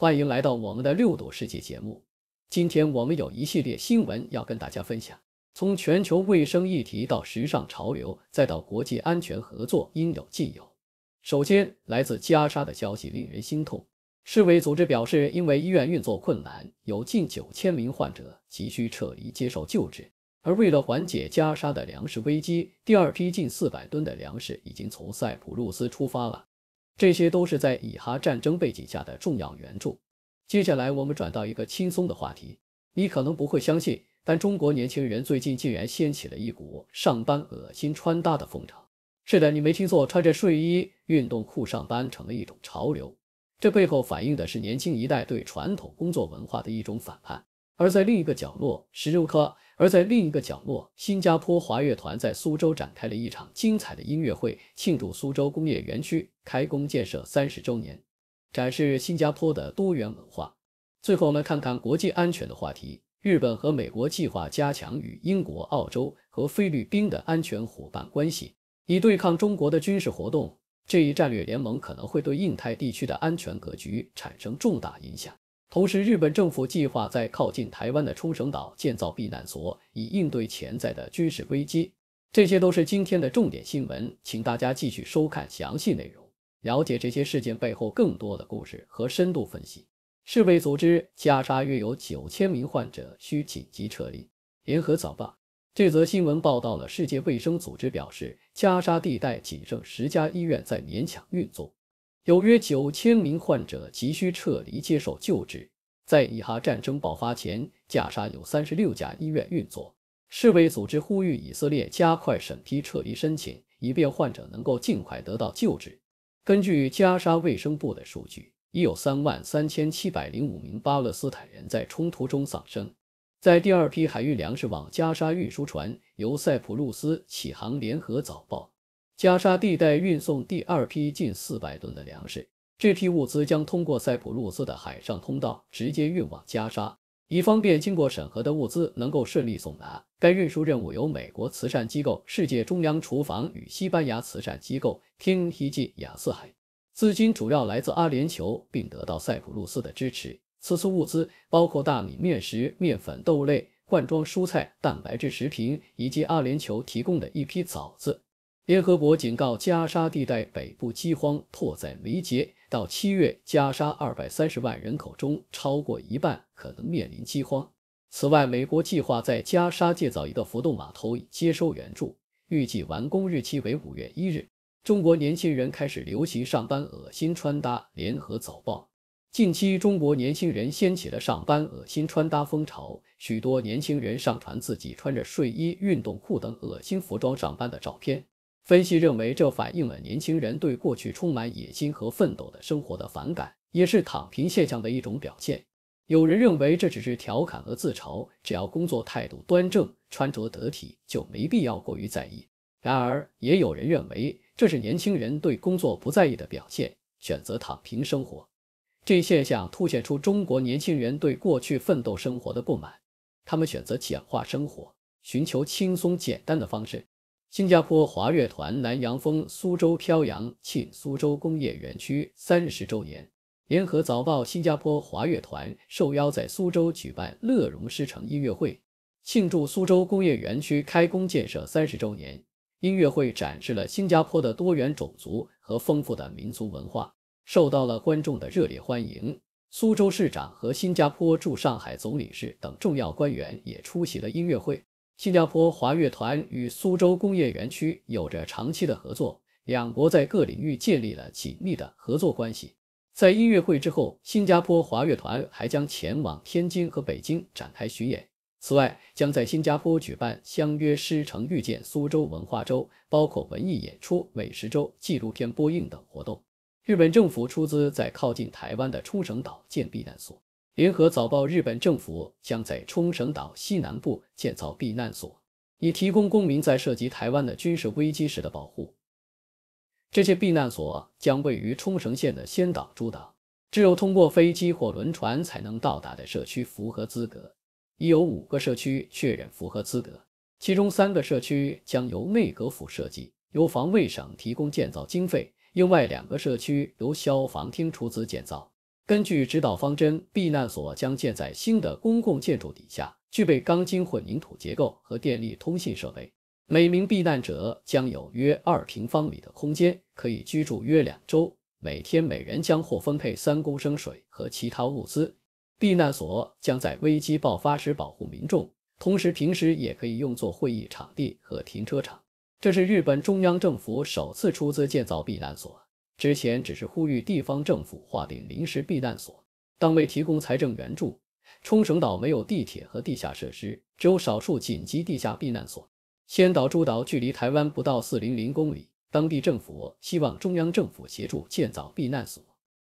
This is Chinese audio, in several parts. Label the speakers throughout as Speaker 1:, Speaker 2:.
Speaker 1: 欢迎来到我们的六度世界节目。今天我们有一系列新闻要跟大家分享，从全球卫生议题到时尚潮流，再到国际安全合作，应有尽有。首先，来自加沙的消息令人心痛。世卫组织表示，因为医院运作困难，有近九千名患者急需撤离接受救治。而为了缓解加沙的粮食危机，第二批近四百吨的粮食已经从塞浦路斯出发了。这些都是在以哈战争背景下的重要援助。接下来，我们转到一个轻松的话题。你可能不会相信，但中国年轻人最近竟然掀起了一股上班恶心穿搭的风潮。是的，你没听错，穿着睡衣、运动裤上班成了一种潮流。这背后反映的是年轻一代对传统工作文化的一种反叛。而在另一个角落，十六科；而在另一个角落，新加坡华乐团在苏州展开了一场精彩的音乐会，庆祝苏州工业园区开工建设三十周年，展示新加坡的多元文化。最后，我们看看国际安全的话题：日本和美国计划加强与英国、澳洲和菲律宾的安全伙伴关系，以对抗中国的军事活动。这一战略联盟可能会对印太地区的安全格局产生重大影响。同时，日本政府计划在靠近台湾的冲绳岛建造避难所，以应对潜在的军事危机。这些都是今天的重点新闻，请大家继续收看详细内容，了解这些事件背后更多的故事和深度分析。世卫组织：加沙约有九千名患者需紧急撤离。联合早报这则新闻报道了世界卫生组织表示，加沙地带仅剩十家医院在勉强运作。有约九千名患者急需撤离接受救治。在以哈战争爆发前，加沙有三十六家医院运作。世卫组织呼吁以色列加快审批撤离申请，以便患者能够尽快得到救治。根据加沙卫生部的数据，已有三万三千七百零五名巴勒斯坦人在冲突中丧生。在第二批海运粮食往加沙运输船由塞浦路斯启航。联合早报。加沙地带运送第二批近四百吨的粮食。这批物资将通过塞浦路斯的海上通道直接运往加沙，以方便经过审核的物资能够顺利送达。该运输任务由美国慈善机构世界中央厨房与西班牙慈善机构听 i 记雅思海资金主要来自阿联酋，并得到塞浦路斯的支持。此次物资包括大米、面食、面粉、豆类、罐装蔬菜、蛋白质食品以及阿联酋提供的一批枣子。联合国警告，加沙地带北部饥荒迫在眉睫。到七月，加沙二百三十万人口中，超过一半可能面临饥荒。此外，美国计划在加沙建造一个浮动码头以接收援助，预计完工日期为五月一日。中国年轻人开始流行上班恶心穿搭。联合早报：近期，中国年轻人掀起了上班恶心穿搭风潮，许多年轻人上传自己穿着睡衣、运动裤等恶心服装上班的照片。分析认为，这反映了年轻人对过去充满野心和奋斗的生活的反感，也是躺平现象的一种表现。有人认为这只是调侃和自嘲，只要工作态度端正、穿着得体，就没必要过于在意。然而，也有人认为这是年轻人对工作不在意的表现，选择躺平生活。这一现象凸显出中国年轻人对过去奋斗生活的不满，他们选择简化生活，寻求轻松简单的方式。新加坡华乐团南洋风苏州飘扬庆苏州工业园区三十周年联合早报，新加坡华乐团受邀在苏州举办乐融诗城音乐会，庆祝苏州工业园区开工建设三十周年。音乐会展示了新加坡的多元种族和丰富的民族文化，受到了观众的热烈欢迎。苏州市长和新加坡驻上海总领事等重要官员也出席了音乐会。新加坡华乐团与苏州工业园区有着长期的合作，两国在各领域建立了紧密的合作关系。在音乐会之后，新加坡华乐团还将前往天津和北京展开巡演。此外，将在新加坡举办“相约诗城，遇见苏州”文化周，包括文艺演出、美食周、纪录片播映等活动。日本政府出资在靠近台湾的冲绳岛建避难所。联合早报：日本政府将在冲绳岛西南部建造避难所，以提供公民在涉及台湾的军事危机时的保护。这些避难所将位于冲绳县的仙岛诸岛，只有通过飞机或轮船才能到达的社区符合资格。已有五个社区确认符合资格，其中三个社区将由内阁府设计，由防卫省提供建造经费；另外两个社区由消防厅出资建造。根据指导方针，避难所将建在新的公共建筑底下，具备钢筋混凝土结构和电力通信设备。每名避难者将有约二平方米的空间可以居住约两周，每天每人将获分配三公升水和其他物资。避难所将在危机爆发时保护民众，同时平时也可以用作会议场地和停车场。这是日本中央政府首次出资建造避难所。之前只是呼吁地方政府划定临时避难所，但未提供财政援助。冲绳岛没有地铁和地下设施，只有少数紧急地下避难所。千岛诸岛距离台湾不到四零零公里，当地政府希望中央政府协助建造避难所。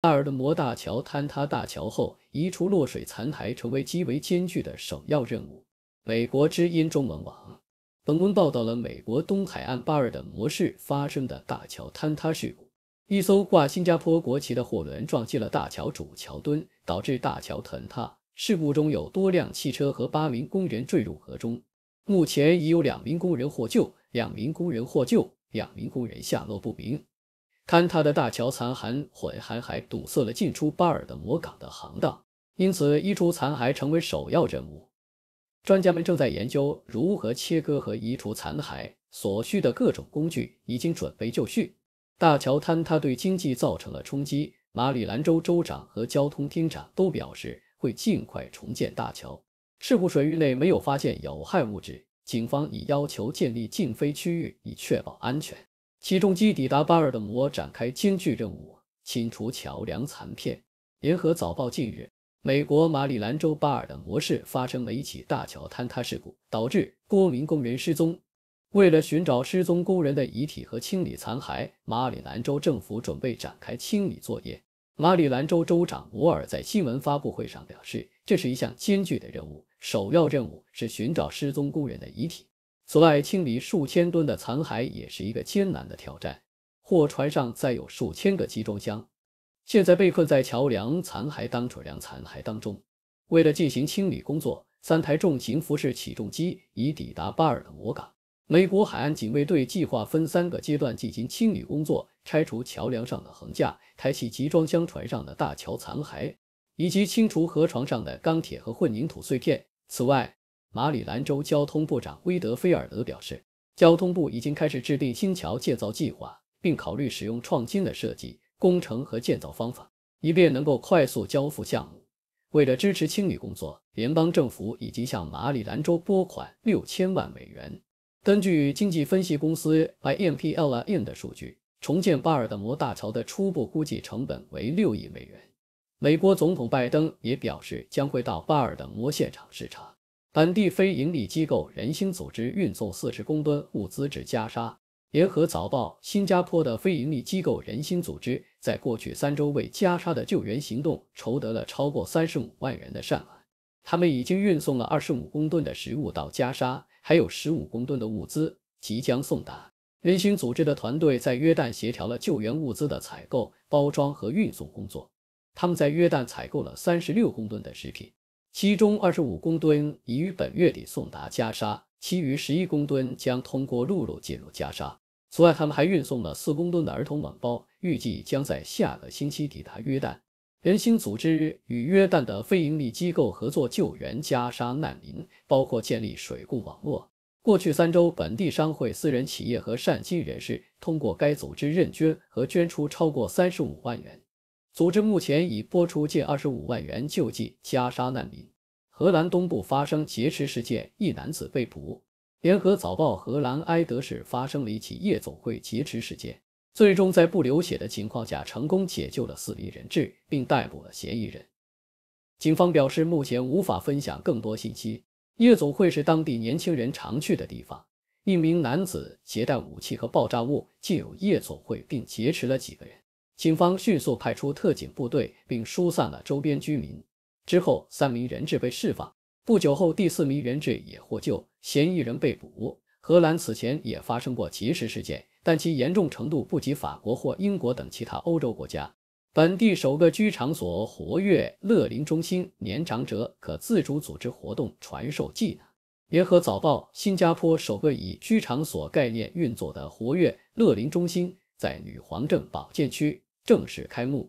Speaker 1: 巴尔的摩大桥坍塌，大桥后移除落水残骸成为极为艰巨的首要任务。美国之音中文网。本文报道了美国东海岸巴尔的摩市发生的大桥坍塌事故。一艘挂新加坡国旗的货轮撞击了大桥主桥墩，导致大桥坍塌。事故中有多辆汽车和八名工人坠入河中。目前已有两名工人获救，两名工人获救，两名工人下落不明。坍塌的大桥残骸混含还堵塞了进出巴尔的摩港的航道，因此移除残骸成为首要任务。专家们正在研究如何切割和移除残骸，所需的各种工具已经准备就绪。大桥坍塌对经济造成了冲击。马里兰州州长和交通厅长都表示会尽快重建大桥。事故水域内没有发现有害物质，警方已要求建立禁飞区域以确保安全。起重机抵达巴尔的摩，展开艰巨任务，清除桥梁残片。《联合早报》近日，美国马里兰州巴尔的摩市发生了一起大桥坍塌事故，导致多名工人失踪。为了寻找失踪工人的遗体和清理残骸，马里兰州政府准备展开清理作业。马里兰州州长摩尔在新闻发布会上表示，这是一项艰巨的任务。首要任务是寻找失踪工人的遗体，此外，清理数千吨的残骸也是一个艰难的挑战。货船上载有数千个集装箱，现在被困在桥梁残骸当储梁残骸当中。为了进行清理工作，三台重型浮式起重机已抵达巴尔的摩港。美国海岸警卫队计划分三个阶段进行清理工作：拆除桥梁上的横架，抬起集装箱船上的大桥残骸，以及清除河床上的钢铁和混凝土碎片。此外，马里兰州交通部长威德菲尔德表示，交通部已经开始制定新桥建造计划，并考虑使用创新的设计、工程和建造方法，以便能够快速交付项目。为了支持清理工作，联邦政府已经向马里兰州拨款六千万美元。根据经济分析公司 IMPLN i 的数据，重建巴尔的摩大桥的初步估计成本为六亿美元。美国总统拜登也表示将会到巴尔的摩现场视察。本地非营利机构人心组织运送四十公吨物资至加沙。联合早报：新加坡的非营利机构人心组织在过去三周为加沙的救援行动筹得了超过三十五万元的善款。他们已经运送了二十五公吨的食物到加沙，还有十五公吨的物资即将送达。人道组织的团队在约旦协调了救援物资的采购、包装和运送工作。他们在约旦采购了三十六公吨的食品，其中二十五公吨已于本月底送达加沙，其余十一公吨将通过陆路进入加沙。此外，他们还运送了四公吨的儿童暖包，预计将在下个星期抵达约旦。联星组织与约旦的非营利机构合作，救援加沙难民，包括建立水库网络。过去三周，本地商会、私人企业和善心人士通过该组织认捐和捐出超过三十五万元。组织目前已拨出近二十五万元救济加沙难民。荷兰东部发生劫持事件，一男子被捕。《联合早报》荷兰埃德市发生了一起夜总会劫持事件。最终，在不流血的情况下成功解救了四名人质，并逮捕了嫌疑人。警方表示，目前无法分享更多信息。夜总会是当地年轻人常去的地方。一名男子携带武器和爆炸物进入夜总会，并劫持了几个人。警方迅速派出特警部队，并疏散了周边居民。之后，三名人质被释放。不久后，第四名人质也获救，嫌疑人被捕。荷兰此前也发生过劫持事件。但其严重程度不及法国或英国等其他欧洲国家。本地首个居场所活跃乐龄中心，年长者可自主组织活动，传授技能。联合早报：新加坡首个以居场所概念运作的活跃乐龄中心在女皇镇保健区正式开幕。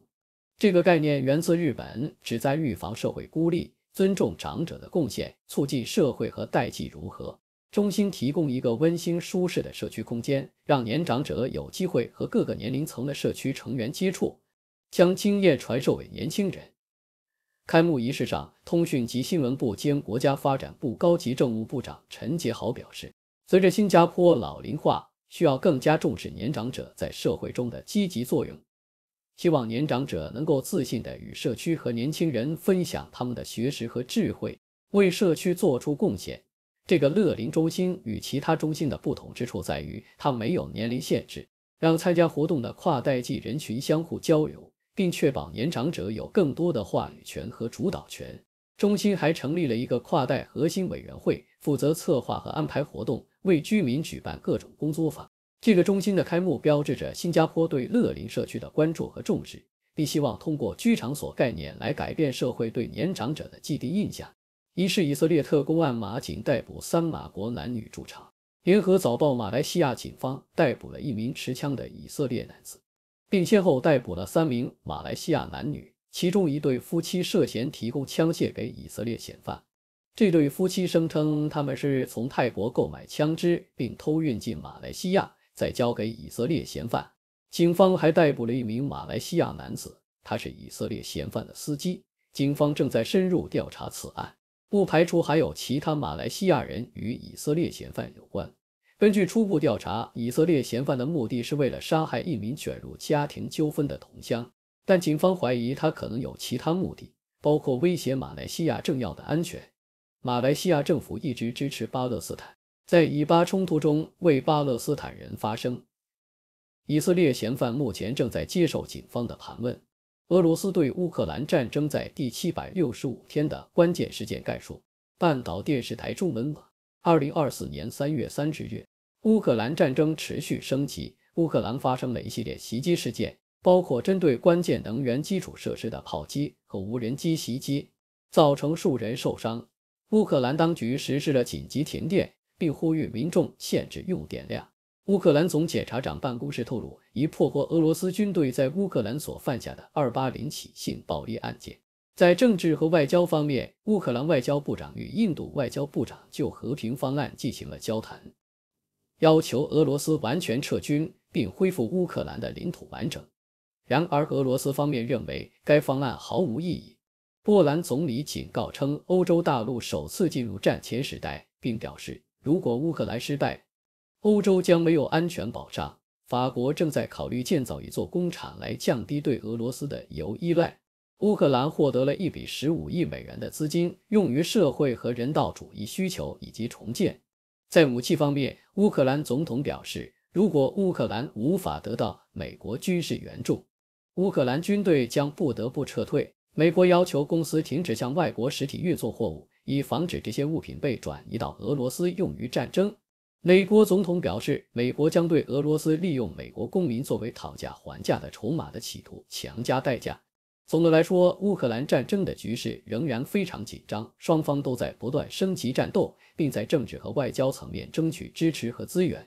Speaker 1: 这个概念源自日本，旨在预防社会孤立，尊重长者的贡献，促进社会和代际融合。中心提供一个温馨舒适的社区空间，让年长者有机会和各个年龄层的社区成员接触，将经验传授给年轻人。开幕仪式上，通讯及新闻部兼国家发展部高级政务部长陈杰豪表示，随着新加坡老龄化，需要更加重视年长者在社会中的积极作用。希望年长者能够自信地与社区和年轻人分享他们的学识和智慧，为社区做出贡献。这个乐龄中心与其他中心的不同之处在于，它没有年龄限制，让参加活动的跨代际人群相互交流，并确保年长者有更多的话语权和主导权。中心还成立了一个跨代核心委员会，负责策划和安排活动，为居民举办各种工作坊。这个中心的开幕标志着新加坡对乐龄社区的关注和重视，并希望通过居场所概念来改变社会对年长者的既定印象。一是以色列特工案，马警逮捕三马国男女驻场。联合早报，马来西亚警方逮捕了一名持枪的以色列男子，并先后逮捕了三名马来西亚男女，其中一对夫妻涉嫌提供枪械给以色列嫌犯。这对夫妻声称，他们是从泰国购买枪支，并偷运进马来西亚，再交给以色列嫌犯。警方还逮捕了一名马来西亚男子，他是以色列嫌犯的司机。警方正在深入调查此案。不排除还有其他马来西亚人与以色列嫌犯有关。根据初步调查，以色列嫌犯的目的是为了杀害一名卷入家庭纠纷的同乡，但警方怀疑他可能有其他目的，包括威胁马来西亚政要的安全。马来西亚政府一直支持巴勒斯坦，在以巴冲突中为巴勒斯坦人发声。以色列嫌犯目前正在接受警方的盘问。俄罗斯对乌克兰战争在第七百六十五天的关键事件概述。半岛电视台中文网，二零二四年三月三十日，乌克兰战争持续升级，乌克兰发生了一系列袭击事件，包括针对关键能源基础设施的炮击和无人机袭击，造成数人受伤。乌克兰当局实施了紧急停电，并呼吁民众限制用电量。乌克兰总检察长办公室透露，已破获俄罗斯军队在乌克兰所犯下的二八零起性暴力案件。在政治和外交方面，乌克兰外交部长与印度外交部长就和平方案进行了交谈，要求俄罗斯完全撤军并恢复乌克兰的领土完整。然而，俄罗斯方面认为该方案毫无意义。波兰总理警告称，欧洲大陆首次进入战前时代，并表示如果乌克兰失败，欧洲将没有安全保障。法国正在考虑建造一座工厂来降低对俄罗斯的油依赖。乌克兰获得了一笔十五亿美元的资金，用于社会和人道主义需求以及重建。在武器方面，乌克兰总统表示，如果乌克兰无法得到美国军事援助，乌克兰军队将不得不撤退。美国要求公司停止向外国实体运送货物，以防止这些物品被转移到俄罗斯用于战争。美国总统表示，美国将对俄罗斯利用美国公民作为讨价还价的筹码的企图强加代价。总的来说，乌克兰战争的局势仍然非常紧张，双方都在不断升级战斗，并在政治和外交层面争取支持和资源。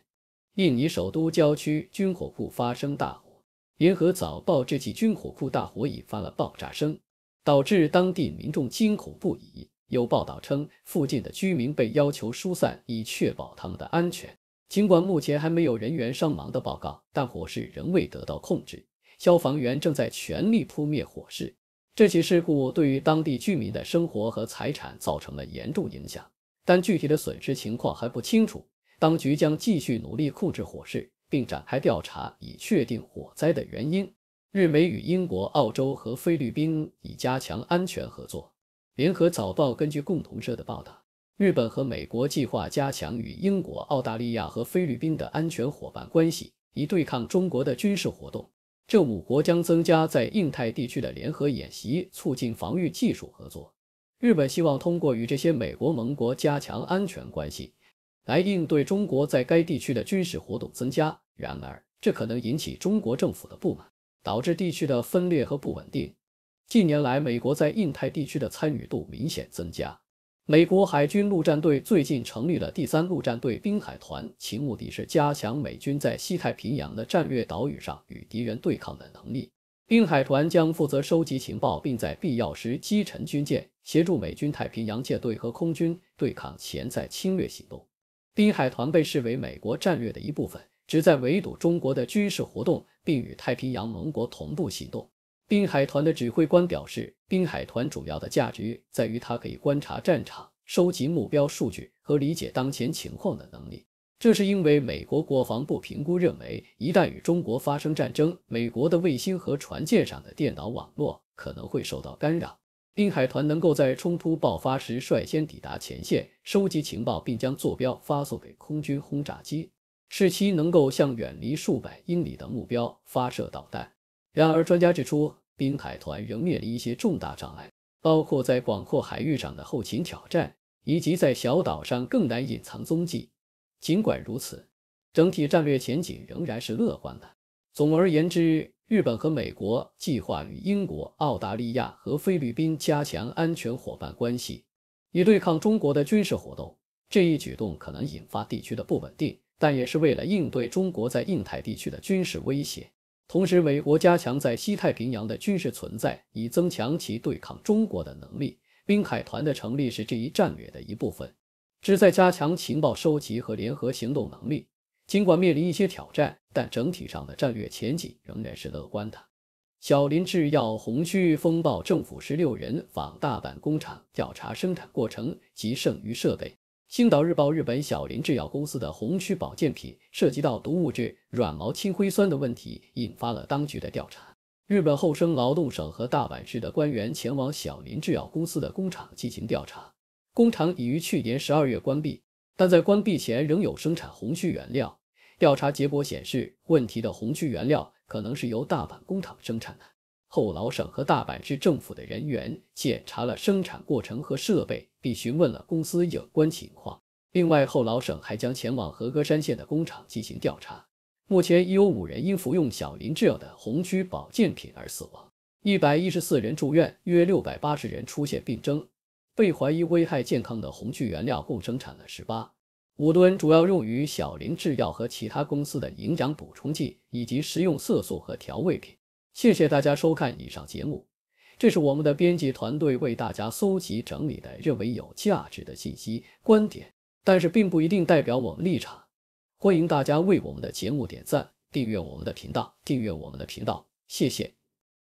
Speaker 1: 印尼首都郊区军火库发生大火，联合早报这起军火库大火引发了爆炸声，导致当地民众惊恐不已。有报道称，附近的居民被要求疏散以确保他们的安全。尽管目前还没有人员伤亡的报告，但火势仍未得到控制。消防员正在全力扑灭火势。这起事故对于当地居民的生活和财产造成了严重影响，但具体的损失情况还不清楚。当局将继续努力控制火势，并展开调查以确定火灾的原因。日美与英国、澳洲和菲律宾已加强安全合作。联合早报根据共同社的报道，日本和美国计划加强与英国、澳大利亚和菲律宾的安全伙伴关系，以对抗中国的军事活动。这五国将增加在印太地区的联合演习，促进防御技术合作。日本希望通过与这些美国盟国加强安全关系，来应对中国在该地区的军事活动增加。然而，这可能引起中国政府的不满，导致地区的分裂和不稳定。近年来，美国在印太地区的参与度明显增加。美国海军陆战队最近成立了第三陆战队滨海团，其目的是加强美军在西太平洋的战略岛屿上与敌人对抗的能力。滨海团将负责收集情报，并在必要时击沉军舰，协助美军太平洋舰队和空军对抗潜在侵略行动。滨海团被视为美国战略的一部分，旨在围堵中国的军事活动，并与太平洋盟国同步行动。滨海团的指挥官表示，滨海团主要的价值在于它可以观察战场、收集目标数据和理解当前情况的能力。这是因为美国国防部评估认为，一旦与中国发生战争，美国的卫星和船舰上的电脑网络可能会受到干扰。滨海团能够在冲突爆发时率先抵达前线，收集情报，并将坐标发送给空军轰炸机，使其能够向远离数百英里的目标发射导弹。然而，专家指出。滨海团仍面临一些重大障碍，包括在广阔海域上的后勤挑战，以及在小岛上更难隐藏踪迹。尽管如此，整体战略前景仍然是乐观的。总而言之，日本和美国计划与英国、澳大利亚和菲律宾加强安全伙伴关系，以对抗中国的军事活动。这一举动可能引发地区的不稳定，但也是为了应对中国在印太地区的军事威胁。同时，美国加强在西太平洋的军事存在，以增强其对抗中国的能力。滨海团的成立是这一战略的一部分，旨在加强情报收集和联合行动能力。尽管面临一些挑战，但整体上的战略前景仍然是乐观的。小林制药红区风暴政府十六人访大阪工厂，调查生产过程及剩余设备。《星岛日报》：日本小林制药公司的红曲保健品涉及到毒物质软毛青灰酸的问题，引发了当局的调查。日本厚生劳动省和大阪市的官员前往小林制药公司的工厂进行调查。工厂已于去年十二月关闭，但在关闭前仍有生产红曲原料。调查结果显示，问题的红曲原料可能是由大阪工厂生产的。后老省和大阪市政府的人员检查了生产过程和设备，并询问了公司有关情况。另外，后老省还将前往和歌山县的工厂进行调查。目前已有五人因服用小林制药的红曲保健品而死亡，一百一十四人住院，约六百八十人出现病症。被怀疑危害健康的红曲原料共生产了十八五吨，主要用于小林制药和其他公司的营养补充剂以及食用色素和调味品。谢谢大家收看以上节目，这是我们的编辑团队为大家搜集整理的认为有价值的信息观点，但是并不一定代表我们立场。欢迎大家为我们的节目点赞、订阅我们的频道、订阅我们的频道。谢谢。